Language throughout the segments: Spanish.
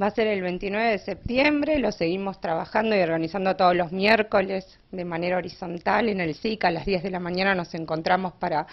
Va a ser el 29 de septiembre, lo seguimos trabajando y organizando todos los miércoles de manera horizontal en el SICA, A las 10 de la mañana nos encontramos para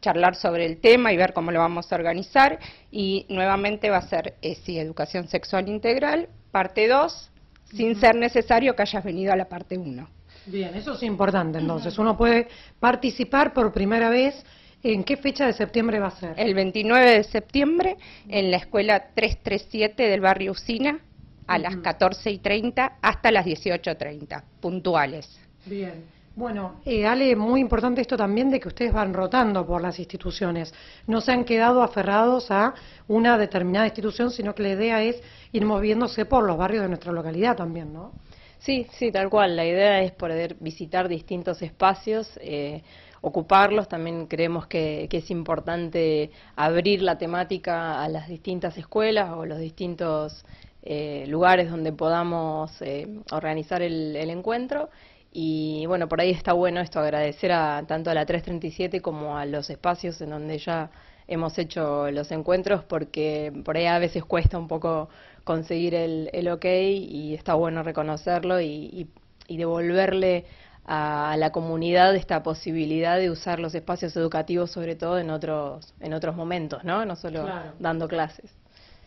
charlar sobre el tema y ver cómo lo vamos a organizar. Y nuevamente va a ser ESI, eh, Educación Sexual Integral, parte 2, sin ser necesario que hayas venido a la parte 1. Bien, eso es importante entonces. Uno puede participar por primera vez ¿En qué fecha de septiembre va a ser? El 29 de septiembre en la escuela 337 del barrio Usina a las 14 y 30 hasta las 18.30, puntuales. Bien. Bueno, eh, Ale, muy importante esto también de que ustedes van rotando por las instituciones. No se han quedado aferrados a una determinada institución, sino que la idea es ir moviéndose por los barrios de nuestra localidad también, ¿no? Sí, sí, tal cual. La idea es poder visitar distintos espacios. Eh, ocuparlos. También creemos que, es importante abrir la temática a las distintas escuelas o los distintos eh, lugares donde podamos eh, organizar el, encuentro. Y bueno, por ahí está bueno esto, agradecer a, tanto a la 337 como a los espacios en donde ya hemos hecho los encuentros, porque por ahí a veces cuesta un poco conseguir el, ok y está bueno reconocerlo y, y, y devolverle a la comunidad esta posibilidad de usar los espacios educativos, sobre todo en otros, en otros momentos, ¿no? No solo dando clases.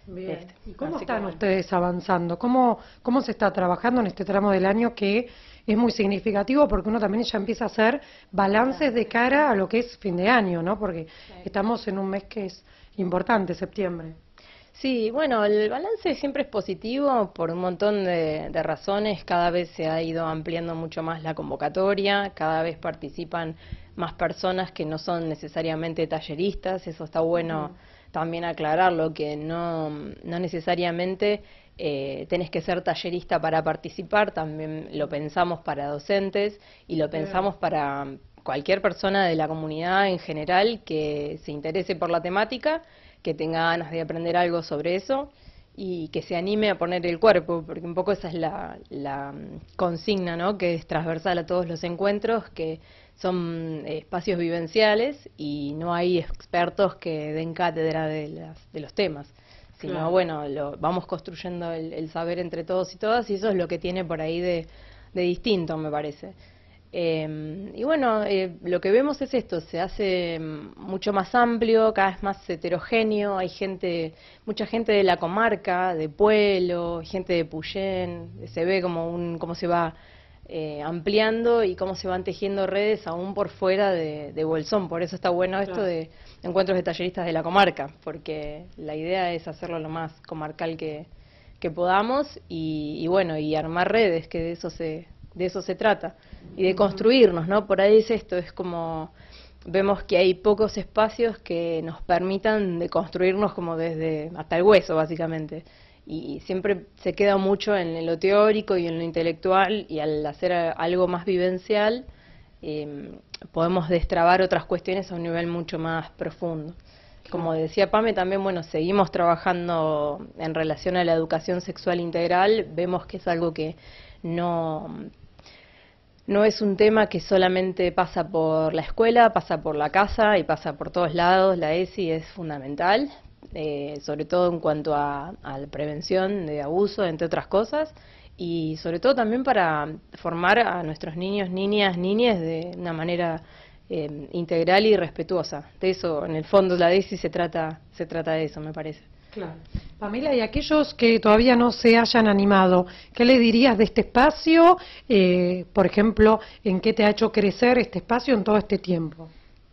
Este, ¿Y cómo están ustedes avanzando? ¿Cómo, ¿Cómo se está trabajando en este tramo del año que es muy significativo porque uno también ya empieza a hacer balances de cara a lo que es fin de año, ¿no? Porque estamos en un mes que es importante, septiembre. Sí, bueno, el balance siempre es positivo por un montón de, razones. Cada vez se ha ido ampliando mucho más la convocatoria, cada vez participan más personas que no son necesariamente talleristas. Eso está bueno también aclararlo, que no, no necesariamente eh, tenés que ser tallerista para participar. También lo pensamos para docentes y lo pensamos para cualquier persona de la comunidad en general que se interese por la temática, que tenga ganas de aprender algo sobre eso y que se anime a poner el cuerpo, porque un poco esa es la, mm, consigna ¿no? que es transversal a todos los encuentros, que son eh, espacios vivenciales y no hay expertos que den cátedra de, los temas, sino bueno, vamos construyendo el, saber entre todos y todas y eso es lo que tiene por ahí de distinto, me parece. Em, y bueno, eh, lo que vemos es esto, se hace mm, mucho más amplio, cada vez más heterogéneo, hay gente, mucha gente de la comarca, de Pueblo, gente de Puyén, se ve como un, cómo se va eh, ampliando y cómo se van tejiendo redes aún por fuera de, Bolsón, por eso está bueno esto de encuentros de talleristas de la comarca, porque la idea es hacerlo lo más comarcal que, podamos y, y bueno, y armar redes, que de eso se, de eso se trata, y de construirnos, ¿no? Por ahí es esto, es como vemos que hay pocos espacios que nos permitan de construirnos como desde hasta el hueso, básicamente. Y siempre se queda mucho en lo teórico y en lo intelectual, y al hacer algo más vivencial, em, podemos destrabar otras cuestiones a un nivel mucho más profundo. Como decía Pame, también bueno, seguimos trabajando en relación a la educación sexual integral, vemos que es algo que no no es un tema que solamente pasa por la escuela, pasa por la casa y pasa por todos lados. La ESI es fundamental, eh, sobre todo en cuanto a, la prevención de abuso, entre otras cosas, y sobre todo también para formar a nuestros niños, niñas, niñas de una manera eh, integral y respetuosa. De eso, en el fondo, la ESI se trata, se trata de eso, me parece. Claro. Pamela, y aquellos que todavía no se hayan animado, ¿qué le dirías de este espacio? Eh, por ejemplo, ¿en qué te ha hecho crecer este espacio en todo este tiempo?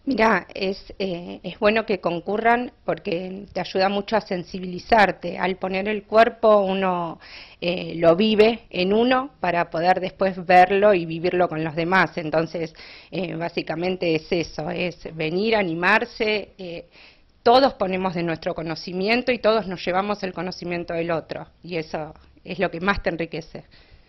Mira, es, eh, es bueno que concurran porque te ayuda mucho a sensibilizarte. Al poner el cuerpo uno eh, lo vive en uno para poder después verlo y vivirlo con los demás. Entonces, básicamente es eso, es venir, animarse todos ponemos de nuestro conocimiento y todos nos llevamos el conocimiento del otro. Y eso es lo que más te enriquece.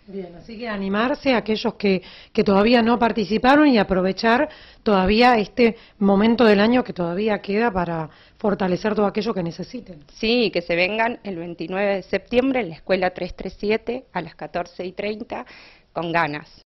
Bien, así que animarse a aquellos que, que todavía no participaron y aprovechar todavía este momento del año que todavía queda para fortalecer todo aquello que necesiten. Sí, que se vengan el 29 de septiembre en la Escuela 337 a las 14 y 30 con ganas.